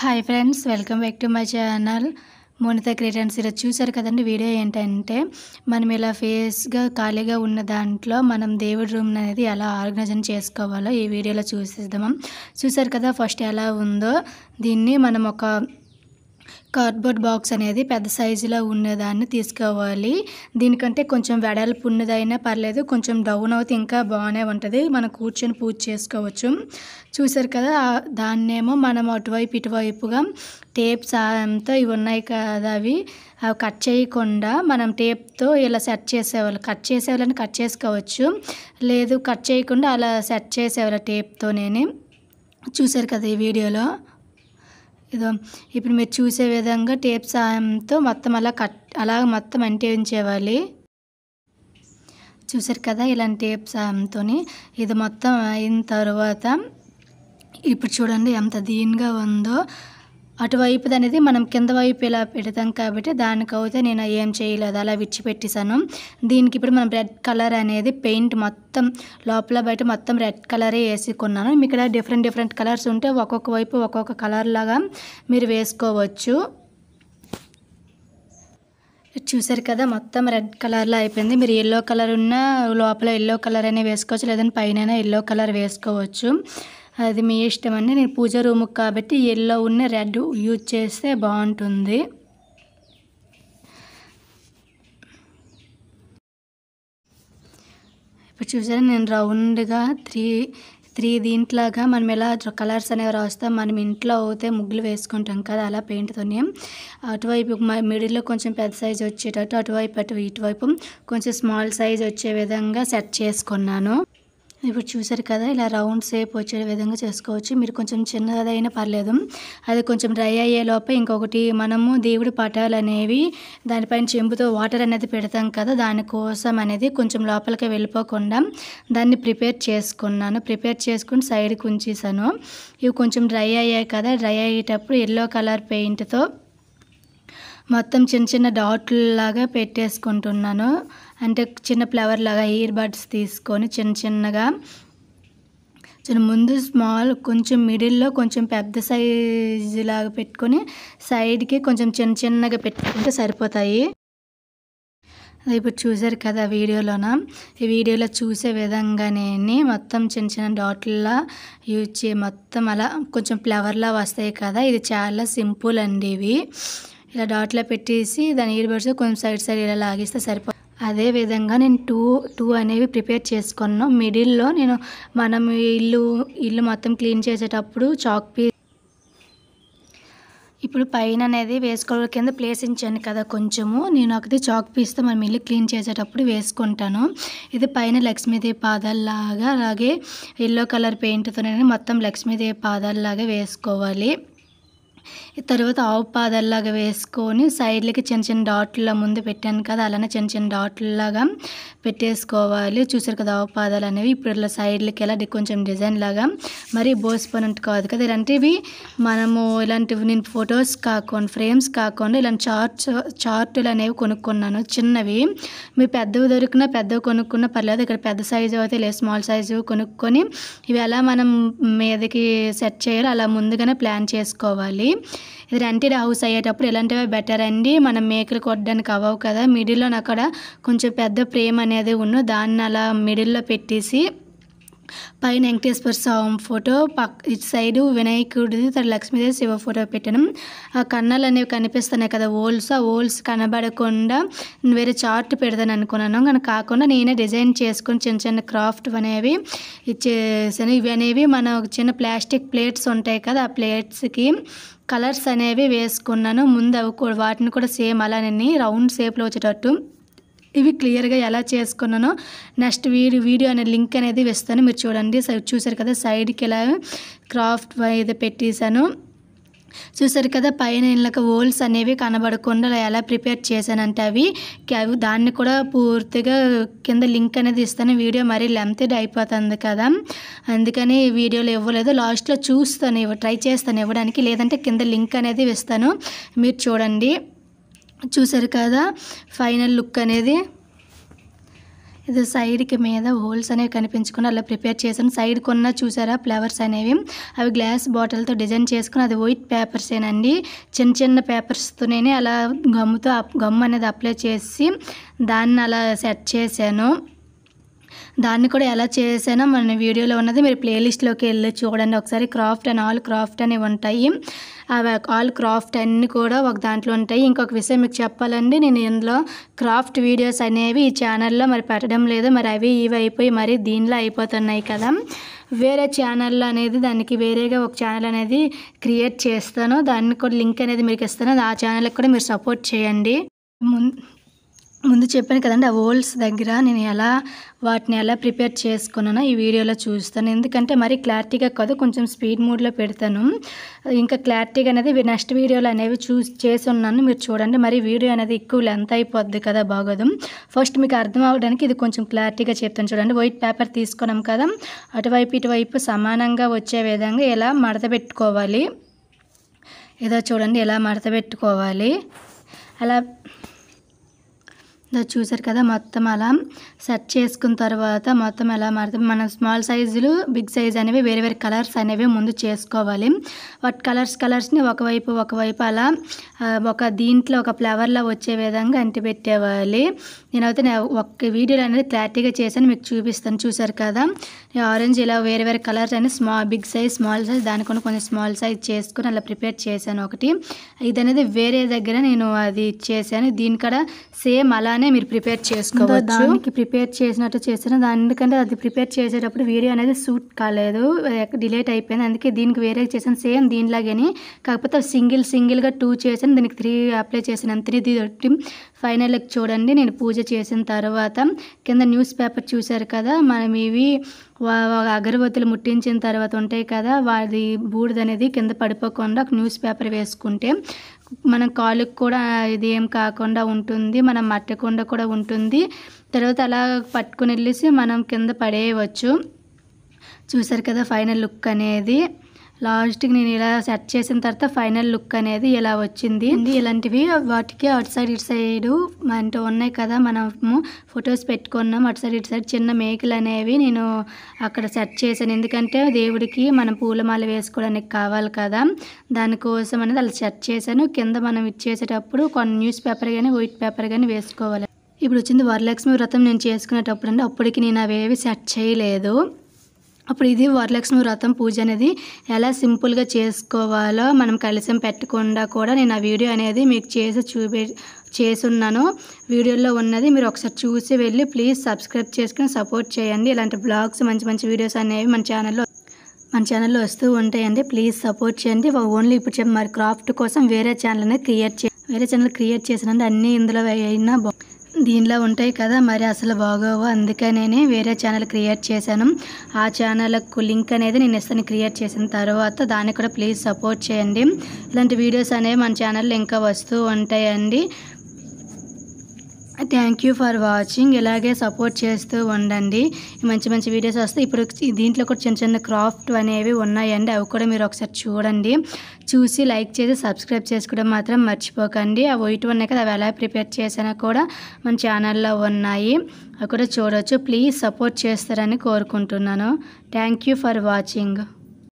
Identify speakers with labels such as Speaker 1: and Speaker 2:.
Speaker 1: hi friends welcome back to my channel Monitha creators ఇలా చూసారు కదండి వీడియో ఏంటంటే మనం ఇలా ఫేస్గా ఖాళీగా ఉన్న దాంట్లో మనం దేవుడి రూమ్ అనేది ఎలా ఆర్గనైజన్ చేసుకోవాలో ఈ వీడియోలో చూసేద్దాం చూసారు కదా ఫస్ట్ ఎలా ఉందో దీన్ని మనం ఒక కార్డ్బోర్డ్ బాక్స్ అనేది పెద్ద సైజులో ఉన్నదాన్ని తీసుకోవాలి దీనికంటే కొంచెం వెడల్పు ఉన్నదైనా పర్లేదు కొంచెం డౌన్ అవుతే ఇంకా బాగానే ఉంటుంది మనం కూర్చొని పూజ చేసుకోవచ్చు చూసారు కదా దాన్నేమో మనం అటువైపు ఇటువైపుగా టేప్ సాయంతో ఇవి ఉన్నాయి కదా అవి అవి కట్ చేయకుండా మనం టేప్తో ఇలా సెట్ చేసేవాళ్ళు కట్ చేసేవాళ్ళని కట్ చేసుకోవచ్చు లేదు కట్ చేయకుండా అలా సెట్ చేసేవాళ్ళ టేప్తో నేను చూసారు కదా ఈ వీడియోలో ఇదో ఇప్పుడు మీరు చూసే విధంగా టేప్ సాయంతో మొత్తం అలా కట్ అలా మొత్తం అంటించేవాలి చూసారు కదా ఇలాంటి టేప్ సాయంతో ఇది మొత్తం అయిన తర్వాత ఇప్పుడు చూడండి ఎంత దీన్గా ఉందో అటువైపుది అనేది మనం కింద వైపు ఇలా పెడతాం కాబట్టి దానికైతే నేను ఏం చేయలేదు అలా విచ్చిపెట్టేశాను దీనికి ఇప్పుడు మనం రెడ్ కలర్ అనేది పెయింట్ మొత్తం లోపల బయట మొత్తం రెడ్ కలరే వేసుకున్నాను మీకు ఇక్కడ డిఫరెంట్ డిఫరెంట్ కలర్స్ ఉంటే ఒక్కొక్క వైపు ఒక్కొక్క కలర్ లాగా మీరు వేసుకోవచ్చు చూసారు కదా మొత్తం రెడ్ కలర్లో అయిపోయింది మీరు ఎల్లో కలర్ ఉన్న లోపల ఎల్లో కలర్ అనేది వేసుకోవచ్చు లేదంటే పైన ఎల్లో కలర్ వేసుకోవచ్చు అది మీ ఇష్టం అండి నేను పూజ రూమ్ కాబట్టి ఎల్లో ఉన్న రెడ్ యూజ్ చేస్తే బాగుంటుంది ఇప్పుడు చూసారా నేను రౌండ్గా త్రీ త్రీ దీంట్లాగా మనం ఎలా కలర్స్ అనేవి రాస్తాం మనం ఇంట్లో అయితే ముగ్గులు వేసుకుంటాం కదా అలా పెయింట్తోనే అటువైపు మిడిల్లో కొంచెం పెద్ద సైజ్ వచ్చేటట్టు అటువైపు అటు ఇటువైపు కొంచెం స్మాల్ సైజ్ వచ్చే విధంగా సెట్ చేసుకున్నాను ఇప్పుడు చూసారు కదా ఇలా రౌండ్ షేప్ వచ్చే విధంగా చేసుకోవచ్చు మీరు కొంచెం చిన్నదైనా పర్లేదు అది కొంచెం డ్రై అయ్యే లోపే ఇంకొకటి మనము దేవుడి పటాలు అనేవి దానిపైన చెంబుతో వాటర్ అనేది పెడతాం కదా దానికోసం అనేది కొంచెం లోపలికి వెళ్ళిపోకుండా దాన్ని ప్రిపేర్ చేసుకున్నాను ప్రిపేర్ చేసుకుని సైడ్కి ఉంచేసాను ఇవి కొంచెం డ్రై అయ్యాయి కదా డ్రై అయ్యేటప్పుడు ఎల్లో కలర్ పెయింట్తో మొత్తం చిన్న చిన్న లాగా పెట్టేసుకుంటున్నాను అంటే చిన్న ఫ్లవర్ లాగా ఇయర్ బడ్స్ తీసుకొని చిన్న చిన్నగా చిన్న ముందు స్మాల్ కొంచెం మిడిల్లో కొంచెం పెద్ద సైజు లాగా పెట్టుకొని సైడ్కి కొంచెం చిన్న చిన్నగా పెట్టుకుంటే సరిపోతాయి ఇప్పుడు చూసారు కదా వీడియోలోన ఈ వీడియోలో చూసే విధంగానే మొత్తం చిన్న చిన్న డాట్లా యూజ్ చే మొత్తం అలా కొంచెం ఫ్లవర్లా వస్తాయి కదా ఇది చాలా సింపుల్ అండి ఇవి ఇలా డాట్లో పెట్టేసి దాని ఇయర్ బడ్స్ కొంచెం సైడ్ సైడ్ ఇలా లాగిస్తే సరిపో అదేవిధంగా నేను టూ టూ అనేవి ప్రిపేర్ చేసుకున్నాను మిడిల్లో నేను మనం ఇల్లు ఇల్లు మొత్తం క్లీన్ చేసేటప్పుడు చాక్ పీస్ ఇప్పుడు పైన అనేది వేసుకోవడం కింద ప్లేస్ ఇచ్చాను కదా కొంచెము నేను ఒకటి చాక్ పీస్తో మనం ఇల్లు క్లీన్ చేసేటప్పుడు వేసుకుంటాను ఇది పైన లక్ష్మీదేవి పాదాలలాగా అలాగే ఎల్లో కలర్ పెయింట్తోనే మొత్తం లక్ష్మీదేవి పాదాలలాగా వేసుకోవాలి తర్వాత ఆవు పాదల్లాగా వేసుకొని సైడ్లకి చిన్న చిన్న డాట్ల ముందు పెట్టాను కదా అలానే చిన్న చిన్న డాట్లలాగా పెట్టేసుకోవాలి చూసారు కదా ఆవు పాదాలు అనేవి ఇప్పుడు ఇలా సైడ్లకి ఎలా కొంచెం డిజైన్ లాగా మరి బోసిపోయినట్టు కాదు కదా ఇలాంటివి మనము ఇలాంటివి నేను ఫొటోస్ కాకుండా ఫ్రేమ్స్ కాకుండా ఇలాంటి చార్ట్స్ చార్టులు అనేవి కొనుక్కున్నాను చిన్నవి మీ పెద్దవి దొరికినా పెద్దవి కొనుక్కున్నా పర్లేదు ఇక్కడ పెద్ద సైజు అయితే లేదు స్మాల్ సైజు కొనుక్కొని ఇవి ఎలా మనం మీదకి సెట్ చేయాలో అలా ముందుగానే ప్లాన్ చేసుకోవాలి ఇది రెంటెడ్ హౌస్ అయ్యేటప్పుడు ఇలాంటివే బెటర్ అండి మనం మేకలు కొట్టడానికి అవ్వవు కదా మిడిల్లో అక్కడ కొంచెం పెద్ద ఫ్రేమ్ అనేది ఉన్న దాన్ని అలా మిడిల్లో పెట్టేసి పైన వెంకటేశ్వర స్వామి ఫోటో పక్ ఇటు సైడు వినాయకుడిది తన లక్ష్మీదేవి శివ ఫోటో పెట్టడం ఆ కన్నాలు అనేవి కనిపిస్తున్నాయి కదా హోల్స్ ఆ హోల్స్ కనబడకుండా వేరే చార్ట్ పెడదాను అనుకున్నాను కానీ కాకుండా నేనే డిజైన్ చేసుకుని చిన్న చిన్న క్రాఫ్ట్ అనేవి చేసాను ఇవి అనేవి మన చిన్న ప్లాస్టిక్ ప్లేట్స్ ఉంటాయి కదా ఆ ప్లేట్స్కి కలర్స్ అనేవి వేసుకున్నాను ముందు అవి వాటిని కూడా సేమ్ అలానే రౌండ్ షేప్లో వచ్చేటట్టు ఇవి క్లియర్గా ఎలా చేసుకున్నానో నెక్స్ట్ వీడియో వీడియో అనే లింక్ అనేది వేస్తాను మీరు చూడండి చూసారు కదా సైడ్కి ఇలా క్రాఫ్ట్ ఇది పెట్టేశాను చూసారు కదా పైన ఇళ్ళకి హోల్స్ అనేవి కనబడకుండా ఎలా ప్రిపేర్ చేశానంటే అవి అవి దాన్ని కూడా పూర్తిగా కింద లింక్ అనేది ఇస్తాను వీడియో మరీ లెంత్ అయిపోతుంది కదా అందుకని వీడియోలో ఇవ్వలేదు లాస్ట్లో చూస్తాను ఇవ్వ ట్రై చేస్తాను ఇవ్వడానికి లేదంటే కింద లింక్ అనేది ఇస్తాను మీరు చూడండి చూసారు కదా ఫైనల్ లుక్ అనేది ఇది సైడ్కి మీద హోల్స్ అనేవి కనిపించుకుని అలా ప్రిపేర్ చేశాను సైడ్ కొన్న చూసారా ఫ్లవర్స్ అనేవి అవి గ్లాస్ బాటిల్తో డిజైన్ చేసుకుని అది వైట్ పేపర్సేనండి చిన్న చిన్న పేపర్స్తోనే అలా గమ్ముతో గమ్ అనేది అప్లై చేసి దాన్ని అలా సెట్ చేశాను దాన్ని కూడా ఎలా చేసానో మన వీడియోలో ఉన్నది మీరు ప్లేలిస్ట్లోకి వెళ్ళి చూడండి ఒకసారి క్రాఫ్ట్ అండ్ ఆల్ క్రాఫ్ట్ అనేవి ఉంటాయి అవి ఆల్ క్రాఫ్ట్ అన్నీ కూడా ఒక దాంట్లో ఉంటాయి ఇంకొక విషయం మీకు చెప్పాలండి నేను ఇందులో క్రాఫ్ట్ వీడియోస్ అనేవి ఈ ఛానల్లో మరి పెట్టడం లేదు మరి అవి ఇవి అయిపోయి మరి దీనిలో అయిపోతున్నాయి కదా వేరే ఛానల్ అనేది దానికి వేరేగా ఒక ఛానల్ అనేది క్రియేట్ చేస్తాను దానికి కూడా లింక్ అనేది మీకు ఇస్తాను ఆ ఛానల్కి కూడా మీరు సపోర్ట్ చేయండి ముందు ముందు చెప్పాను కదండి ఆ హోల్స్ దగ్గర నేను ఎలా వాటిని ఎలా ప్రిపేర్ చేసుకున్నానో ఈ వీడియోలో చూస్తాను ఎందుకంటే మరీ క్లారిటీగా కాదు కొంచెం స్పీడ్ మూడ్లో పెడతాను ఇంకా క్లారిటీగా అనేది నెక్స్ట్ వీడియోలు అనేవి చేసి ఉన్నాను మీరు చూడండి మరి వీడియో అనేది ఎక్కువ లెంత్ అయిపోద్ది కదా బాగోదు ఫస్ట్ మీకు అర్థం అవడానికి ఇది కొంచెం క్లారిటీగా చెప్తాను చూడండి వైట్ పేపర్ తీసుకున్నాం కదా అటువైపు ఇటువైపు సమానంగా వచ్చే విధంగా ఇలా మడత పెట్టుకోవాలి ఏదో చూడండి ఎలా మడత పెట్టుకోవాలి అలా చూసారు కదా మొత్తం అలా సెట్ చేసుకున్న తర్వాత మొత్తం ఎలా మారుతుంది మనం స్మాల్ సైజులు బిగ్ సైజ్ అనేవి వేరే వేరే కలర్స్ అనేవి ముందు చేసుకోవాలి వాటి కలర్స్ కలర్స్ని ఒకవైపు ఒకవైపు అలా ఒక దీంట్లో ఒక ఫ్లవర్లో వచ్చే విధంగా అంటిపెట్టేవాలి నేనైతే ఒక వీడియోలో అనేది క్లారిటీగా చేశాను మీకు చూపిస్తాను చూసారు కదా ఆరెంజ్ ఇలా వేరే వేరే కలర్స్ అనేది small big size small size దానికన్నా కొంచెం స్మాల్ సైజ్ చేసుకుని అలా ప్రిపేర్ చేశాను ఒకటి ఇది అనేది వేరే దగ్గర నేను అది చేశాను దీని కూడా సేమ్ అలా ఇలానే మీరు ప్రిపేర్ చేసుకోవచ్చు దానికి ప్రిపేర్ చేసినట్టు చేసిన దాని ఎందుకంటే అది ప్రిపేర్ చేసేటప్పుడు వీడియో అనేది సూట్ కాలేదు డిలేట్ అయిపోయింది అందుకే దీనికి వేరే చేసాను సేమ్ దీనిలాగని కాకపోతే సింగిల్ సింగిల్గా టూ చేసాను దీనికి త్రీ అప్లై చేసిన త్రీ ది ఫైనల్ చూడండి నేను పూజ చేసిన తర్వాత కింద న్యూస్ పేపర్ చూశారు కదా మనం ఇవి అగరబత్తులు ముట్టించిన తర్వాత ఉంటాయి కదా వాడి బూడిద అనేది కింద పడిపోకుండా ఒక న్యూస్ పేపర్ వేసుకుంటే మన కాలుకి కూడా ఇది ఏం కాకుండా ఉంటుంది మనం మట్టకుండా కూడా ఉంటుంది తర్వాత అలా పట్టుకుని వెళ్ళేసి మనం కింద పడేయవచ్చు చూసారు కదా ఫైనల్ లుక్ అనేది లాస్ట్కి నేను ఇలా సెట్ చేసిన తర్వాత ఫైనల్ లుక్ అనేది ఇలా వచ్చింది ఇలాంటివి వాటికి అటు సైడ్ ఇటు సైడ్ అంటే ఉన్నాయి కదా మనము ఫొటోస్ పెట్టుకున్నాం అటు సైడ్ ఇటు సైడ్ చిన్న మేకలు అనేవి నేను అక్కడ సెట్ చేశాను ఎందుకంటే దేవుడికి మనం పూలమాల వేసుకోవడానికి కావాలి కదా దానికోసం అనేది అలా సెట్ చేశాను కింద మనం ఇచ్చేసేటప్పుడు కొన్ని న్యూస్ పేపర్ కానీ వైట్ పేపర్ కానీ వేసుకోవాలి ఇప్పుడు వచ్చింది వరలక్ష్మి వ్రతం నేను చేసుకునేటప్పుడు అంటే అప్పటికి నేను అవేవి సెట్ చేయలేదు అప్పుడు ఇది వరలక్ష్మి వ్రతం పూజ అనేది ఎలా సింపుల్గా చేసుకోవాలో మనం కలిసం పెట్టకుండా కూడా నేను ఆ వీడియో అనేది మీకు చేసి చూపే చేసున్నాను వీడియోలో ఉన్నది మీరు ఒకసారి చూసి వెళ్ళి ప్లీజ్ సబ్స్క్రైబ్ చేసుకుని సపోర్ట్ చేయండి ఇలాంటి బ్లాగ్స్ మంచి మంచి వీడియోస్ అనేవి మన ఛానల్లో మన ఛానల్లో వస్తూ ఉంటాయండి ప్లీజ్ సపోర్ట్ చేయండి ఓన్లీ ఇప్పుడు మరి క్రాఫ్ట్ కోసం వేరే ఛానల్ అనేది క్రియేట్ చే వేరే ఛానల్ క్రియేట్ చేసినందు అన్నీ ఇందులో అయినా బాగుంది దీనిలో ఉంటాయి కదా మరి అసలు బాగోవు అందుకే నేనే వేరే ఛానల్ క్రియేట్ చేశాను ఆ ఛానల్కు లింక్ అనేది నేను ఇస్తాను క్రియేట్ చేసిన తర్వాత దాన్ని కూడా ప్లీజ్ సపోర్ట్ చేయండి ఇలాంటి వీడియోస్ అనేవి మన ఛానల్లో ఇంకా వస్తూ ఉంటాయండి థ్యాంక్ యూ ఫర్ వాచింగ్ ఇలాగే సపోర్ట్ చేస్తూ ఉండండి మంచి మంచి వీడియోస్ వస్తాయి ఇప్పుడు దీంట్లో కూడా చిన్న చిన్న క్రాఫ్ట్ అనేవి ఉన్నాయండి అవి కూడా మీరు ఒకసారి చూడండి చూసి లైక్ చేసి సబ్స్క్రైబ్ చేసుకోవడం మాత్రం మర్చిపోకండి ఆ వైట్ ఉన్నాయి కదా అవి ఎలా ప్రిపేర్ చేసినా కూడా మన ఛానల్లో ఉన్నాయి అవి కూడా చూడవచ్చు ప్లీజ్ సపోర్ట్ చేస్తారని కోరుకుంటున్నాను థ్యాంక్ యూ ఫర్ వాచింగ్